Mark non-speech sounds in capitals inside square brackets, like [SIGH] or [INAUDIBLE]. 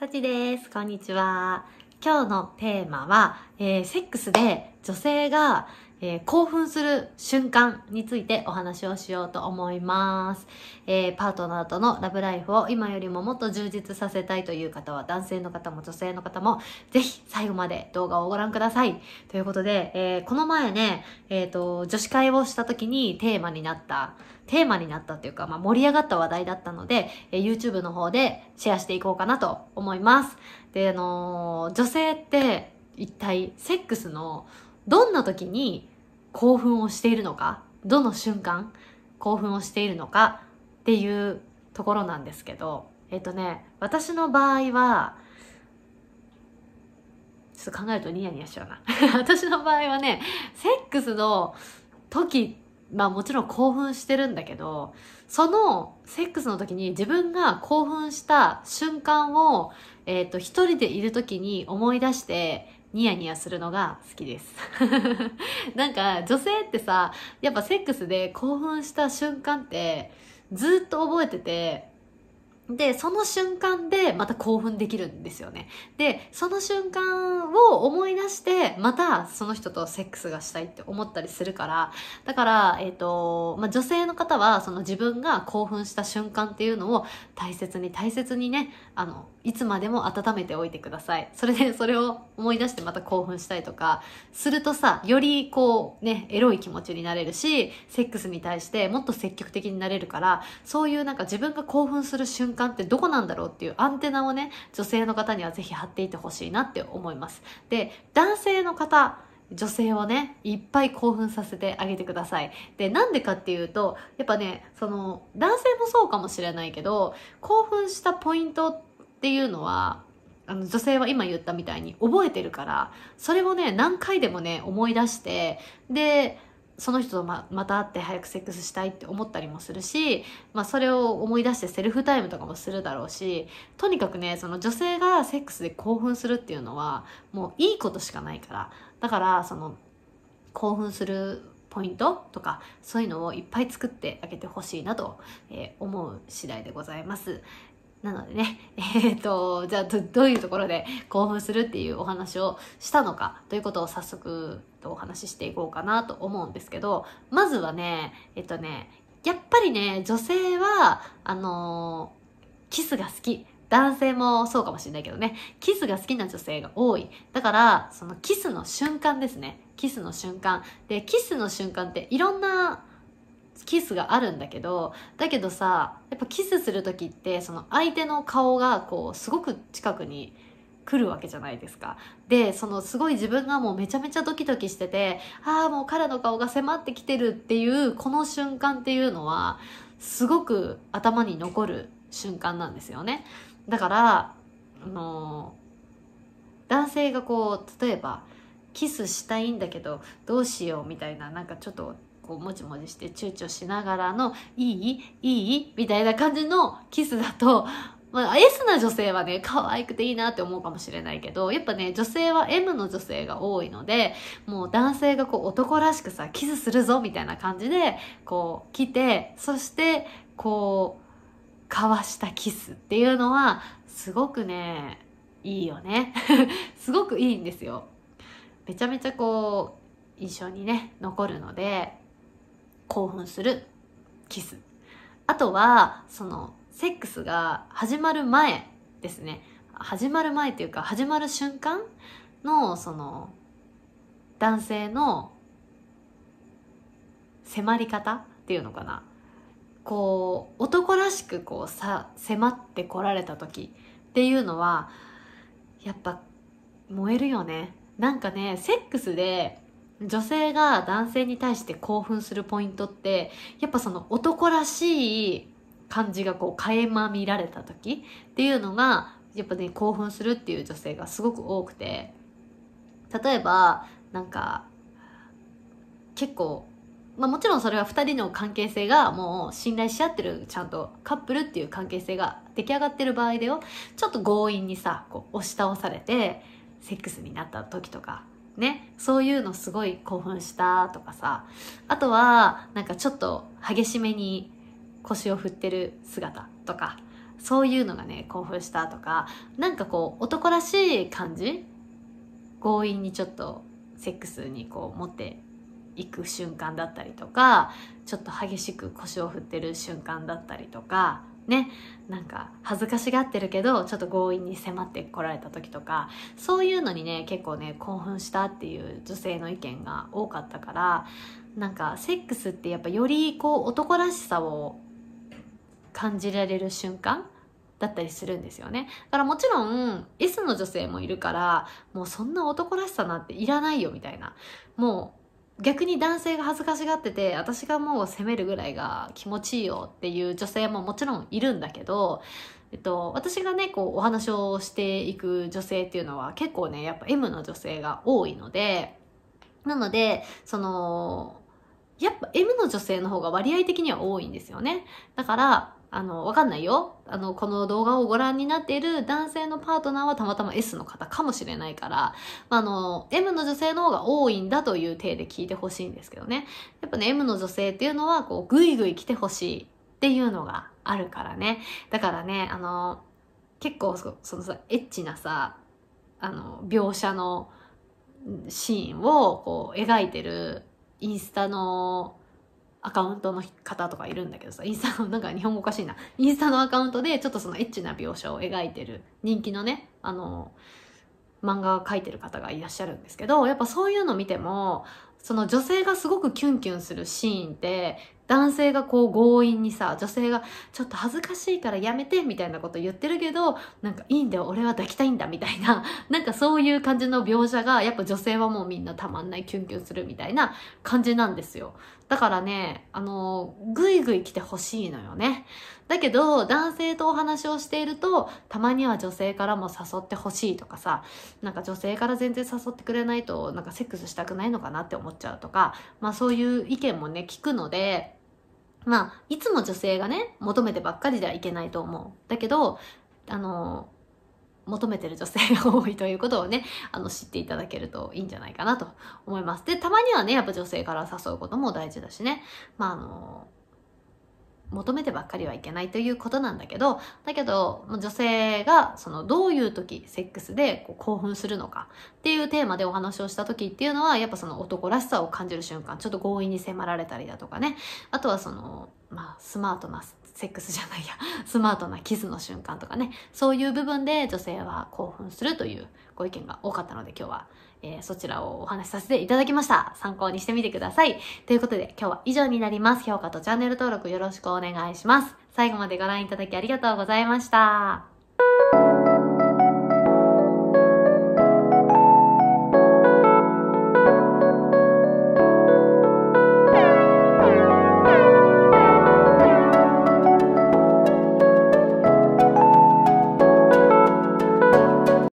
さちです。こんにちは。今日のテーマは、えー、セックスで女性がえー、興奮する瞬間についてお話をしようと思います。えー、パートナーとのラブライフを今よりももっと充実させたいという方は、男性の方も女性の方も、ぜひ最後まで動画をご覧ください。ということで、えー、この前ね、えっ、と、女子会をした時にテーマになった、テーマになったっていうか、まあ、盛り上がった話題だったので、え YouTube の方でシェアしていこうかなと思います。で、あの女性って、一体セックスのどんな時に興奮をしているのか、どの瞬間興奮をしているのかっていうところなんですけど、えっとね、私の場合は、ちょっと考えるとニヤニヤしちゃうな。[LAUGHS] 私の場合はね、セックスの時、まあもちろん興奮してるんだけど、そのセックスの時に自分が興奮した瞬間を、えっ、ー、と、一人でいる時に思い出して、ニヤニヤするのが好きです [LAUGHS] なんか女性ってさやっぱセックスで興奮した瞬間ってずっと覚えててで、その瞬間でまた興奮できるんですよね。で、その瞬間を思い出して、またその人とセックスがしたいって思ったりするから、だから、えっ、ー、と、まあ、女性の方はその自分が興奮した瞬間っていうのを大切に大切にね、あの、いつまでも温めておいてください。それで、それを思い出してまた興奮したいとか、するとさ、よりこう、ね、エロい気持ちになれるし、セックスに対してもっと積極的になれるから、そういうなんか自分が興奮する瞬間間ってどこなんだろうっていうアンテナをね、女性の方にはぜひ貼っていてほしいなって思います。で、男性の方、女性をね、いっぱい興奮させてあげてください。で、なんでかっていうと、やっぱね、その、男性もそうかもしれないけど、興奮したポイントっていうのは、あの女性は今言ったみたいに覚えてるから、それをね、何回でもね、思い出して、で、その人とままた会って早くセックスしたいって思ったりもするし、まあ、それを思い出してセルフタイムとかもするだろうしとにかくねその女性がセックスで興奮するっていうのはもういいことしかないからだからその興奮するポイントとかそういうのをいっぱい作ってあげてほしいなと思う次第でございます。なのでね、[LAUGHS] えっ、と、じゃあど、どういうところで興奮するっていうお話をしたのかということを早速お話ししていこうかなと思うんですけど、まずはね、えっ、とね、やっぱりね、女性は、あのー、キスが好き。男性もそうかもしれないけどね、キスが好きな女性が多い。だから、そのキスの瞬間ですね。キスの瞬間。で、キスの瞬間っていろんなキスがあるんだけどだけどさやっぱキスする時ってその相手の顔がこうすごく近くに来るわけじゃないですか。で、そのすごい自分がもうめちゃめちゃドキドキしてて、ああ、もう彼の顔が迫ってきてるっていう、この瞬間っていうのは、すごく頭に残る瞬間なんですよね。だから、あのー、男性がこう、例えば、キスしたいんだけど、どうしようみたいな、なんかちょっとこうもちもちして躊躇しながらのいいいいみたいな感じのキスだと、[LAUGHS] まあ、S な女性はね、可愛くていいなって思うかもしれないけど、やっぱね、女性は M の女性が多いので、もう男性がこう男らしくさ、キスするぞみたいな感じで、こう来て、そしてこう、交わしたキスっていうのは、すごくね、いいよね。[LAUGHS] すごくいいんですよ。めちゃめちゃこう、印象にね、残るので、興奮するキス。あとは、その、セックスが始まる前ですね。始まる前っていうか、始まる瞬間の、その、男性の迫り方っていうのかな。こう、男らしくこう、さ、迫ってこられた時っていうのは、やっぱ、燃えるよね。なんかね、セックスで女性が男性に対して興奮するポイントってやっぱその男らしい感じがこう垣間見られた時っていうのがやっぱね興奮するっていう女性がすごく多くて例えばなんか結構まあもちろんそれは2人の関係性がもう信頼し合ってるちゃんとカップルっていう関係性が出来上がってる場合だよちょっと強引にさこう押し倒されてセックスになった時とかね、そういうのすごい興奮したとかさ、あとは、なんかちょっと激しめに腰を振ってる姿とか、そういうのがね、興奮したとか、なんかこう、男らしい感じ強引にちょっとセックスにこう持っていく瞬間だったりとか、ちょっと激しく腰を振ってる瞬間だったりとか、ねなんか恥ずかしがってるけどちょっと強引に迫ってこられた時とかそういうのにね結構ね興奮したっていう女性の意見が多かったからなんかセックスってやっぱよりこう男らしさを感じられる瞬間だったりするんですよね。だからもちろん S の女性もいるからもうそんな男らしさなんていらないよみたいなもう逆に男性が恥ずかしがってて私がもう責めるぐらいが気持ちいいよっていう女性ももちろんいるんだけど、えっと、私がねこうお話をしていく女性っていうのは結構ねやっぱ M の女性が多いのでなのでそのやっぱ M の女性の方が割合的には多いんですよねだからあの、わかんないよ。あの、この動画をご覧になっている男性のパートナーはたまたま S の方かもしれないから、あの、M の女性の方が多いんだという体で聞いてほしいんですけどね。やっぱね、M の女性っていうのは、こう、ぐいぐい来てほしいっていうのがあるからね。だからね、あの、結構そ、そのさ、エッチなさ、あの、描写のシーンを、こう、描いてるインスタのアカウントの方とかいるんだけどさ、インスタの、[LAUGHS] なんか日本語おかしいな。インスタのアカウントでちょっとそのエッチな描写を描いてる、人気のね、あの、漫画を描いてる方がいらっしゃるんですけど、やっぱそういうの見ても、その女性がすごくキュンキュンするシーンって、男性がこう強引にさ、女性がちょっと恥ずかしいからやめてみたいなこと言ってるけど、なんかいいんだよ、俺は抱きたいんだみたいな、[LAUGHS] なんかそういう感じの描写が、やっぱ女性はもうみんなたまんないキュンキュンするみたいな感じなんですよ。だからね、あの、ぐいぐい来てほしいのよね。だけど、男性とお話をしていると、たまには女性からも誘ってほしいとかさ、なんか女性から全然誘ってくれないと、なんかセックスしたくないのかなって思っちゃうとか、まあそういう意見もね、聞くので、まあ、いつも女性がね、求めてばっかりではいけないと思う。だけど、あの、求めてる女性が多いということをね、[LAUGHS] あの、知っていただけるといいんじゃないかなと思います。で、たまにはね、やっぱ女性から誘うことも大事だしね、まあ、あの、求めてばっかりはいけないということなんだけど、だけど、女性が、その、どういう時、セックスでこう興奮するのかっていうテーマでお話をした時っていうのは、やっぱその男らしさを感じる瞬間、ちょっと強引に迫られたりだとかね、あとはその、まあ、スマートなセックスじゃないや、[LAUGHS] スマートなキスの瞬間とかね、そういう部分で女性は興奮するというご意見が多かったので今日は、えー、そちらをお話しさせていただきました。参考にしてみてください。ということで今日は以上になります。評価とチャンネル登録よろしくお願いします。最後までご覧いただきありがとうございました。